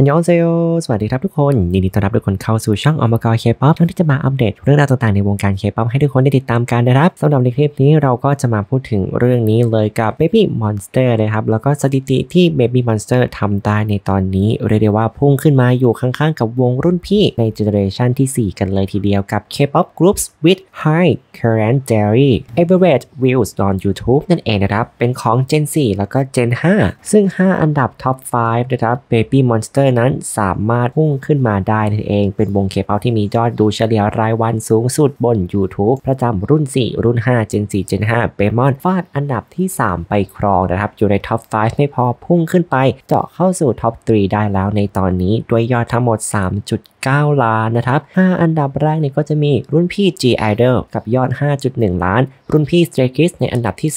อันยองเซโสวัสดีครับทุกคน ยินดีต้อนรับทุกคนเข้าสู่ช่องอมกรเคป๊อปที่จะมาอัปเดตเรื่องราวต่างๆในวงการเคป๊อปให้ทุกคนได้ติดตามกันนะครับสำหรับในคลิปนี้เราก็จะมาพูดถึงเรื่องนี้เลยกับ Baby Monster นะครับแล้วก็สถิติที่ Baby Monster ทำได้ในตอนนี้ เรียกได้ว่าพุ่งขึ้นมาอยู่ข้างๆกับวงรุ่นพี่ในเจเนอเรชันที่ 4 กันเลยทีเดียวกับ K-pop groups with high current dairy average views on YouTube นั่นเองนะครับเป็นของ Gen 4 แล้วก็ Gen 5 ซึ่ง 5 อันดับ Top 5นะครับ Baby Monster ร์นั้นสามารถพุ่งขึ้นมาได้นั่นเองเป็นวงเคเปาที่มียอดดูเฉลี่ยรายวันสูงสุดบน YouTube ประจำรุ่น 4 รุ่น5 Gen 4 Gen 5เบมอนฟาดอันดับที่ 3 ไปครองนะครับอยู่ในท็อป5ไม่พอพุ่งขึ้นไป เจาะเข้าสู่ท็อป3ได้แล้วในตอนนี้ ด้วยยอดทั้งหมด 3.9 ล้านนะครับ 5 อันดับแรกนี่ก็จะมีรุ่นพี่ G Idol กับยอด 5.1 ล้านรุ่นพี่ Stray Kids ในอันดับที่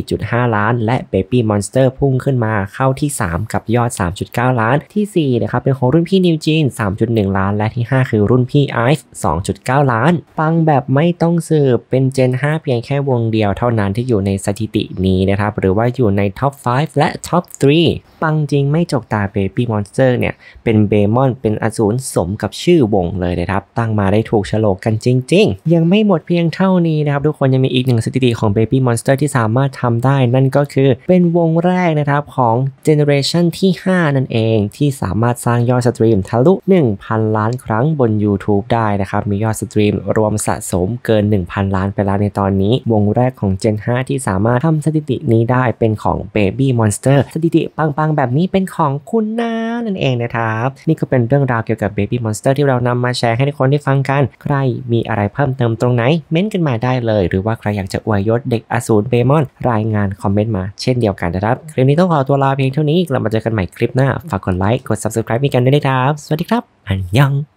2 4.5 ล้าน และ Baby Monster พุ่งขึ้นมาเข้าที่ 3 กับยอด 3.9 ล้าน ที่4นะครับเป็นของรุ่นพี่ New Jeans 3.1 ล้าน และที่ 5 คือรุ่นพี่ Ice 2.9 ล้าน ปังแบบไม่ต้องสืบเป็นเจน 5 เพียงแค่วงเดียวเท่านั้นที่อยู่ในสถิตินี้นะครับ หรือว่าอยู่ใน Top 5 และ Top 3 ปังจริงไม่จกตา Baby Monster เนี่ย เป็นเบมอน เป็นอสูรสมกับชื่อวงเลยนะครับ ตั้งมาได้ถูกฉลกกันจริง ๆ ยังไม่หมดเพียงเท่านี้นะครับทุกคนยังมีอีกกหนึ่งสถิติของ Baby Monster ที่สามารถทำได้นั่นก็คือเป็นวงแรกนะครับของเจเนอเรชันที่ 5 นั่นเองที่สามารถสร้างยอดสตรีมทะลุ 1,000 ล้านครั้งบน YouTube ได้นะครับมียอดสตรีมรวมสะสมเกิน 1,000 ล้านไปแล้วในตอนนี้ วงแรกของ Gen 5 ที่สามารถทำสถิตินี้ได้เป็นของ Baby Monster สถิติปังๆแบบนี้เป็นของคุณนานั่นเองนะครับนี่ก็เป็นเรื่องราวเกี่ยวกับ Baby Monster ที่เรานำมาแชร์ให้ทุกคนได้ฟังกัน ใครมีอะไรเพิ่มเติมตรงไหน เม้นกันมาได้เลย หรือว่าใครอยากจะอวยยศเด็กอสูรเบมอน รายงานคอมเมนต์มาเช่นเดียวกันนะครับคลิปนี้ต้องขอตัวลาเพียงเท่านี้เรามาเจอกันใหม่คลิปหน้าฝากกดไลค์ กดซับสไครป์มีกันด้วยนะครับ สวัสดีครับ อันยัง